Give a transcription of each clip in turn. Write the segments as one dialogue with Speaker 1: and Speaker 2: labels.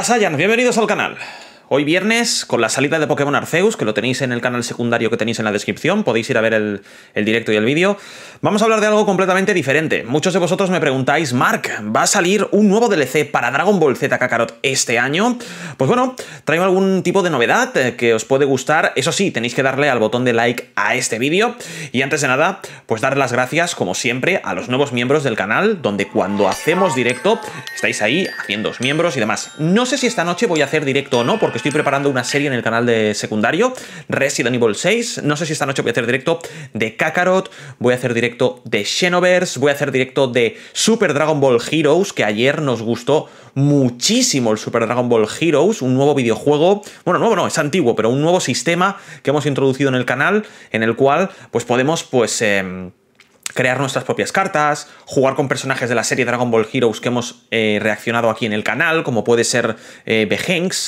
Speaker 1: ¡Hola bienvenidos al canal. Hoy viernes, con la salida de Pokémon Arceus, que lo tenéis en el canal secundario que tenéis en la descripción, podéis ir a ver el, directo y el vídeo, vamos a hablar de algo completamente diferente. Muchos de vosotros me preguntáis, Mark, ¿va a salir un nuevo DLC para Dragon Ball Z Kakarot este año? Pues bueno, traigo algún tipo de novedad eh, que os puede gustar. Eso sí, tenéis que darle al botón de like a este vídeo. Y antes de nada, pues dar las gracias, como siempre, a los nuevos miembros del canal, donde cuando hacemos directo, estáis ahí haciendo miembros y demás. No sé si esta noche voy a hacer directo o no, porque estoy preparando una serie en el canal de secundario, Resident Evil 6. No sé si esta noche voy a hacer directo de Kakarot, voy a hacer directo de Xenoverse, voy a hacer directo de Super Dragon Ball Heroes, que ayer nos gustó muchísimo el Super Dragon Ball Heroes, un nuevo videojuego, bueno, nuevo no, es antiguo, pero un nuevo sistema que hemos introducido en el canal, en el cual pues podemos pues... Eh, crear nuestras propias cartas, jugar con personajes de la serie Dragon Ball Heroes que hemos eh, reaccionado aquí en el canal, como puede ser eh,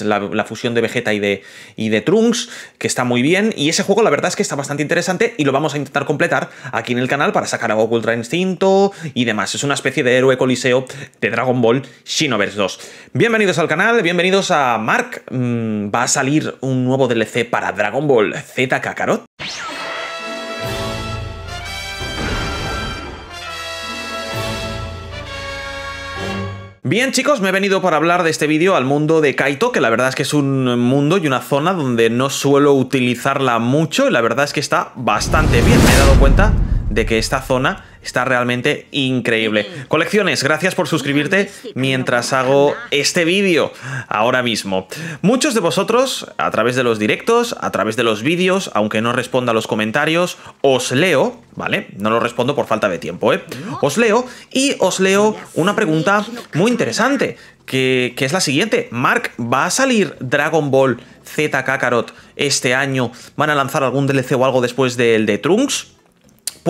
Speaker 1: la, fusión de Vegeta y de, y de Trunks, que está muy bien, y ese juego la verdad es que está bastante interesante y lo vamos a intentar completar aquí en el canal para sacar a Goku Ultra Instinto y demás. Es una especie de héroe coliseo de Dragon Ball Xenoverse 2. Bienvenidos al canal, bienvenidos a Mark. Mm, va a salir un nuevo DLC para Dragon Ball Z Kakarot. Bien chicos, me he venido para hablar de este vídeo al mundo de Kaito, que la verdad es que es un mundo y una zona donde no suelo utilizarla mucho y la verdad es que está bastante bien, me he dado cuenta de que esta zona está realmente increíble. Colecciones, gracias por suscribirte mientras hago este vídeo ahora mismo. Muchos de vosotros, a través de los directos, a través de los vídeos, aunque no responda a los comentarios, os leo, ¿vale? No lo respondo por falta de tiempo, ¿eh? Os leo y os leo una pregunta muy interesante, que, que es la siguiente. Mark, ¿va a salir Dragon Ball Z Kakarot este año? ¿Van a lanzar algún DLC o algo después del de Trunks?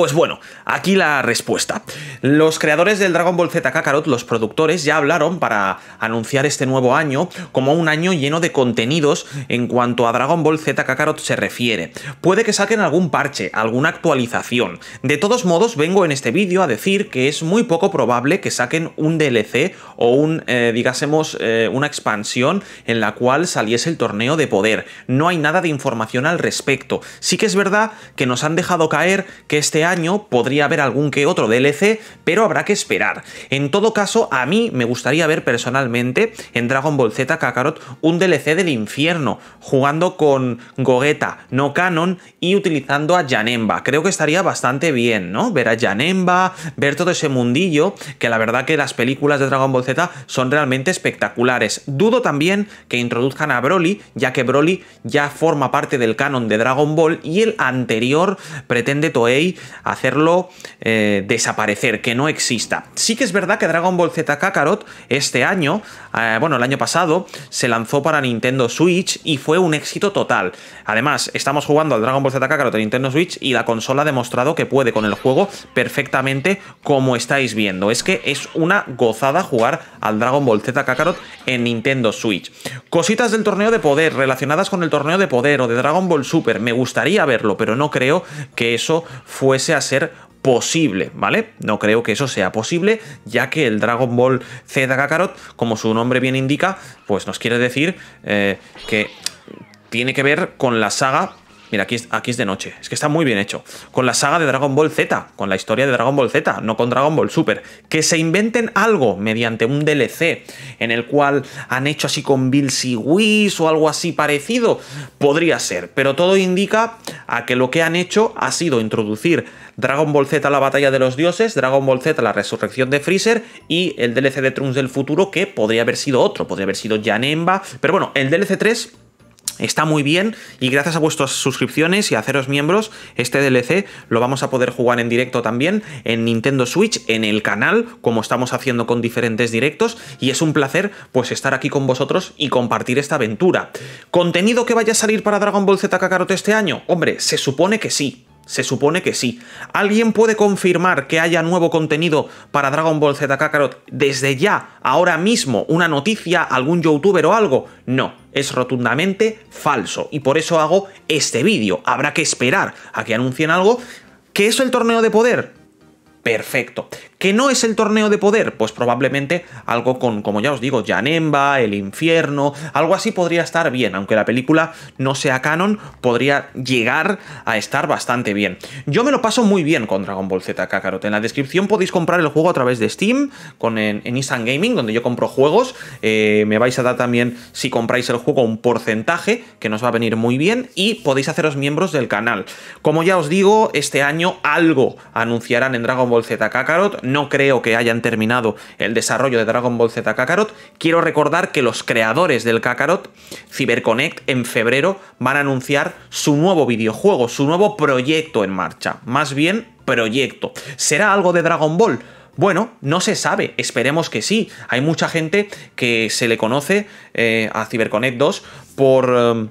Speaker 1: Pues bueno, aquí la respuesta. Los creadores del Dragon Ball Z Kakarot, los productores, ya hablaron para anunciar este nuevo año como un año lleno de contenidos en cuanto a Dragon Ball Z Kakarot se refiere. Puede que saquen algún parche, alguna actualización. De todos modos, vengo en este vídeo a decir que es muy poco probable que saquen un DLC o un, eh, digásemos, eh, una expansión en la cual saliese el torneo de poder. No hay nada de información al respecto. Sí que es verdad que nos han dejado caer que este año podría haber algún que otro DLC, pero habrá que esperar. En todo caso, a mí me gustaría ver personalmente en Dragon Ball Z Kakarot un DLC del infierno, jugando con Gogeta, no Canon y utilizando a Janemba. Creo que estaría bastante bien, ¿no? Ver a Janemba, ver todo ese mundillo, que la verdad que las películas de Dragon Ball Z son realmente espectaculares. Dudo también que introduzcan a Broly, ya que Broly ya forma parte del canon de Dragon Ball y el anterior pretende Toei hacerlo eh, desaparecer, que no exista. Sí que es verdad que Dragon Ball Z Kakarot este año, eh, bueno, el año pasado, se lanzó para Nintendo Switch y fue un éxito total. Además, estamos jugando al Dragon Ball Z Kakarot en Nintendo Switch y la consola ha demostrado que puede con el juego perfectamente como estáis viendo. Es que es una gozada jugar al Dragon Ball Z Kakarot en Nintendo Switch. Cositas del torneo de poder, relacionadas con el torneo de poder o de Dragon Ball Super, me gustaría verlo, pero no creo que eso fuese a ser posible, ¿vale? No creo que eso sea posible, ya que el Dragon Ball Z Kakarot, como su nombre bien indica, pues nos quiere decir eh, que tiene que ver con la saga Mira, aquí es, de noche. Es que está muy bien hecho. Con la saga de Dragon Ball Z, con la historia de Dragon Ball Z, no con Dragon Ball Super. Que se inventen algo mediante un DLC en el cual han hecho así con Bill Whis o algo así parecido. Podría ser, pero todo indica a que lo que han hecho ha sido introducir Dragon Ball Z a la batalla de los dioses, Dragon Ball Z a la resurrección de Freezer y el DLC de Trunks del futuro que podría haber sido otro, podría haber sido Janemba, pero bueno, el DLC 3 Está muy bien y gracias a vuestras suscripciones y a haceros miembros, este DLC lo vamos a poder jugar en directo también en Nintendo Switch, en el canal, como estamos haciendo con diferentes directos y es un placer pues estar aquí con vosotros y compartir esta aventura. ¿Contenido que vaya a salir para Dragon Ball Z Kakarot este año? Hombre, se supone que sí, se supone que sí. ¿Alguien puede confirmar que haya nuevo contenido para Dragon Ball Z Kakarot desde ya, ahora mismo, una noticia, algún youtuber o algo? No, es rotundamente falso. Y por eso hago este vídeo. Habrá que esperar a que anuncien algo. ¿Qué es el torneo de poder? Perfecto. ¿Que no es el torneo de poder? Pues probablemente algo con, como ya os digo, Janemba, El Infierno, algo así podría estar bien, aunque la película no sea canon, podría llegar a estar bastante bien. Yo me lo paso muy bien con Dragon Ball Z Kakarot. En la descripción podéis comprar el juego a través de Steam, con, en, Instant Gaming, donde yo compro juegos. Eh, me vais a dar también, si compráis el juego, un porcentaje que nos va a venir muy bien y podéis haceros miembros del canal. Como ya os digo, este año algo anunciarán en Dragon Ball Z Kakarot no creo que hayan terminado el desarrollo de Dragon Ball Z Kakarot. Quiero recordar que los creadores del Kakarot, CyberConnect, en febrero van a anunciar su nuevo videojuego, su nuevo proyecto en marcha. Más bien, proyecto. ¿Será algo de Dragon Ball? Bueno, no se sabe, esperemos que sí. Hay mucha gente que se le conoce eh, a CyberConnect 2 por... Eh,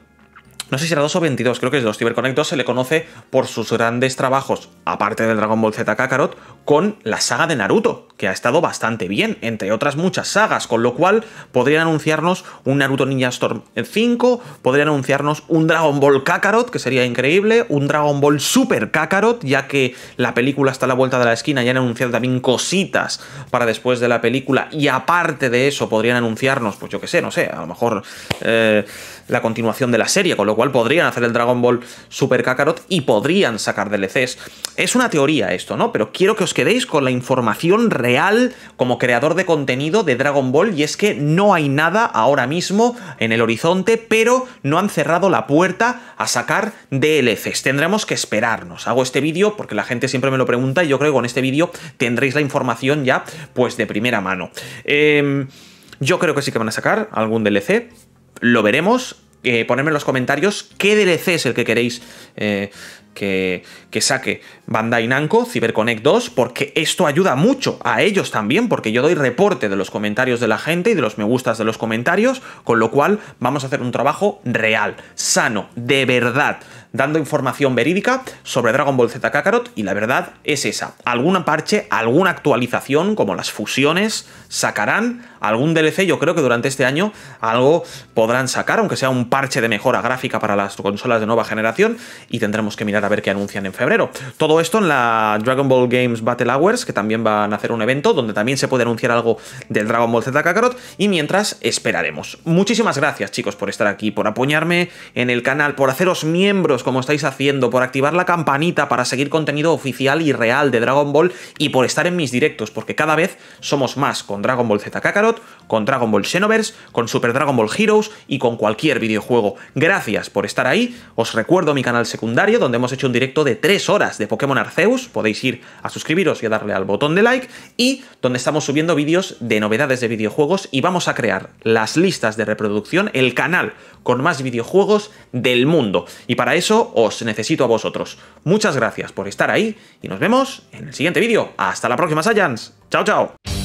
Speaker 1: no sé si era 2 o 22, creo que es 2. CyberConnect 2 se le conoce por sus grandes trabajos, aparte del Dragon Ball Z Kakarot, con la saga de Naruto, que ha estado bastante bien, entre otras muchas sagas, con lo cual podrían anunciarnos un Naruto Ninja Storm 5, podrían anunciarnos un Dragon Ball Kakarot, que sería increíble, un Dragon Ball Super Kakarot, ya que la película está a la vuelta de la esquina, y han anunciado también cositas para después de la película, y aparte de eso podrían anunciarnos, pues yo qué sé, no sé, a lo mejor eh, la continuación de la serie, con lo cual Igual podrían hacer el Dragon Ball Super Kakarot y podrían sacar DLCs. Es una teoría esto, ¿no? Pero quiero que os quedéis con la información real como creador de contenido de Dragon Ball y es que no hay nada ahora mismo en el horizonte, pero no han cerrado la puerta a sacar DLCs. Tendremos que esperarnos. Hago este vídeo porque la gente siempre me lo pregunta y yo creo que con este vídeo tendréis la información ya pues de primera mano. Em, yo creo que sí que van a sacar algún DLC. Lo veremos eh, ponerme en los comentarios qué DLC es el que queréis eh, que, saque Bandai Namco CyberConnect 2, porque esto ayuda mucho a ellos también, porque yo doy reporte de los comentarios de la gente y de los me gustas de los comentarios, con lo cual vamos a hacer un trabajo real, sano, de verdad, dando información verídica sobre Dragon Ball Z Kakarot, y la verdad es esa. Alguna parche, alguna actualización, como las fusiones, sacarán algún DLC, yo creo que durante este año algo podrán sacar, aunque sea un parche de mejora gráfica para las consolas de nueva generación, y tendremos que mirar a ver qué anuncian en febrero. Todo esto en la Dragon Ball Games Battle Hours, que también van a hacer un evento donde también se puede anunciar algo del Dragon Ball Z Kakarot. Y mientras, esperaremos. Muchísimas gracias, chicos, por estar aquí, por apoyarme en el canal, por haceros miembros como estáis haciendo, por activar la campanita para seguir contenido oficial y real de Dragon Ball y por estar en mis directos, porque cada vez somos más con Dragon Ball Z Kakarot, con Dragon Ball Xenoverse, con Super Dragon Ball Heroes y con cualquier videojuego. Gracias por estar ahí. Os recuerdo mi canal secundario donde hemos hecho un directo de 3 horas de Pokémon Arceus, podéis ir a suscribiros y a darle al botón de like, y donde estamos subiendo vídeos de novedades de videojuegos y vamos a crear las listas de reproducción, el canal con más videojuegos del mundo. Y para eso os necesito a vosotros. Muchas gracias por estar ahí y nos vemos en el siguiente vídeo. Hasta la próxima, Saiyans. Chao, chao.